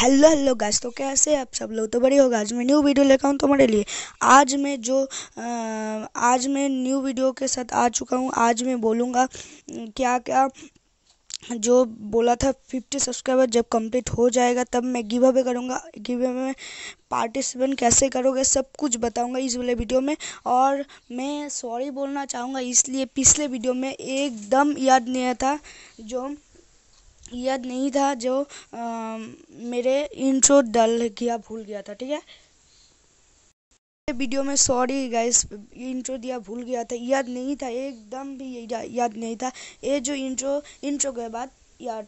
hello hello guys तो कैसे आप सब लोग तो बड़ी होगा आज मैं न्यू वीडियो लेकर आऊँ तुम्हारे लिए आज मैं जो आ, आज मैं न्यू वीडियो के साथ आ चुका हूँ आज मैं बोलूँगा क्या क्या जो बोला था फिफ्टी सब्सक्राइबर जब कंप्लीट हो जाएगा तब मैं गिव अवे करूँगा गिव अवे में पार्टिसिपेंट कैसे करोगे सब कुछ बताऊँगा इस वाले वीडियो में और मैं सॉरी बोलना चाहूँगा इसलिए पिछले वीडियो में एकदम याद नहीं आया था जो याद नहीं था जो आ, मेरे इंट्रो डल किया भूल गया था ठीक है वीडियो में सॉरी गाइस इंट्रो दिया भूल गया था याद नहीं था एकदम भी याद नहीं था ये जो इंट्रो इंट्रो के बाद यार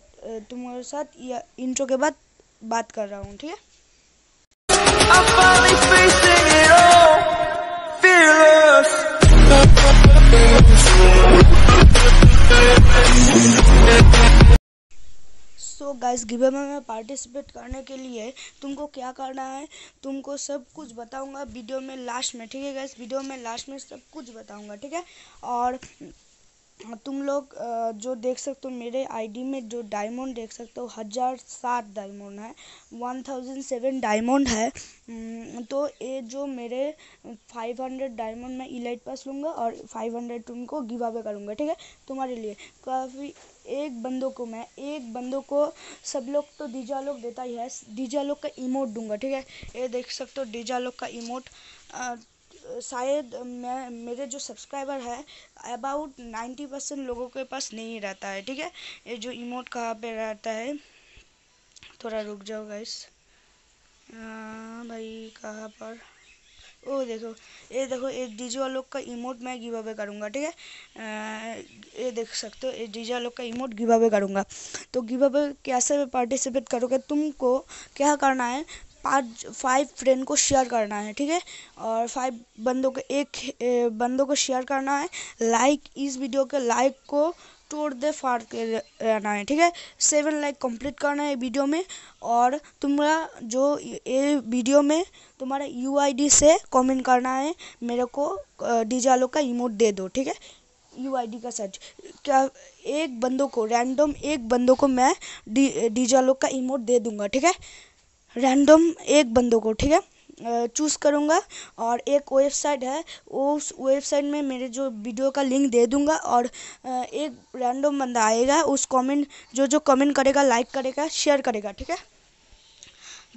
तुम्हारे साथ या इंट्रो के बाद बात कर रहा हूँ ठीक है सो गाइस गिवे में पार्टिसिपेट करने के लिए तुमको क्या करना है तुमको सब कुछ बताऊंगा वीडियो में लास्ट में ठीक है गाइस वीडियो में लास्ट में सब कुछ बताऊंगा ठीक है और हाँ, तुम लोग जो देख सकते हो मेरे आईडी में जो डायमंड देख सकते हो हज़ार सात डायमंड है वन थाउजेंड सेवन डायमंड है तो ये जो मेरे फाइव हंड्रेड डायमंड मैं इलाइट पास लूँगा और फाइव हंड्रेड तुमको गिव अवे करूँगा ठीक है तुम्हारे लिए काफ़ी एक बंदों को मैं एक बंदों को सब लोग तो डीजा लोग देता ही है डीजा लोग का इमोट दूंगा ठीक है ये देख सकते हो डीजा लोग का इमोट शायद मैं मेरे जो सब्सक्राइबर है अबाउट नाइन्टी परसेंट लोगों के पास नहीं रहता है ठीक है ये जो इमोट कहाँ पे रहता है थोड़ा रुक जाओ गाइस हाँ भाई कहाँ पर ओ देखो ये देखो ये डीजे लोग का इमोट मैं गिव अवे करूँगा ठीक है ये देख सकते हो ये डीजे लोग का इमोट गिव अवे करूँगा तो गिव अवे कैसे पार्टिसिपेट करोगे तुमको क्या करना है पाँच फाइव फ्रेंड को शेयर करना है ठीक है और फाइव बंदों को एक बंदों को शेयर करना है लाइक इस वीडियो के लाइक को तोड़ दे फाड़ के रहना है ठीक है सेवन लाइक कंप्लीट करना है वीडियो में और तुम्हारा जो ये वीडियो में तुम्हारा यू से कमेंट करना है मेरे को डिजालो का इमोट दे दो ठीक है यू का सर्च क्या एक बंदों को रैंडम एक बंदों को मैं डी डिजालो का इमोट दे दूंगा ठीक है रैंडम एक बंदों को ठीक है चूज़ करूँगा और एक वेबसाइट है उस वेबसाइट में मेरे जो वीडियो का लिंक दे दूँगा और एक रैंडम बंदा आएगा उस कमेंट जो जो कमेंट करेगा लाइक करेगा शेयर करेगा ठीक है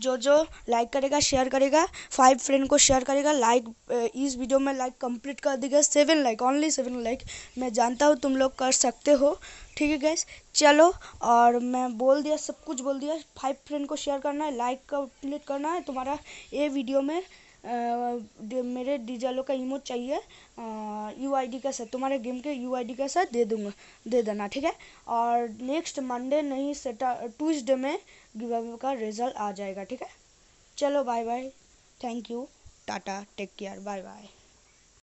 जो जो लाइक करेगा शेयर करेगा फाइव फ्रेंड को शेयर करेगा लाइक इस वीडियो में लाइक कंप्लीट कर देगा seven like only seven like मैं जानता हूँ तुम लोग कर सकते हो ठीक है गैस चलो और मैं बोल दिया सब कुछ बोल दिया फाइव फ्रेंड को शेयर करना है लाइक कंप्लीट करना है तुम्हारा ये वीडियो में मेरे डीजालो का इमोट चाहिए यू आई डी के साथ तुम्हारे गेम के यू आई डी के साथ दे दूंगा दे देना ठीक है और नेक्स्ट मंडे नहीं सेटा ट्यूजडे में गिव का रिजल्ट आ जाएगा ठीक है चलो bye bye thank you tata take care bye bye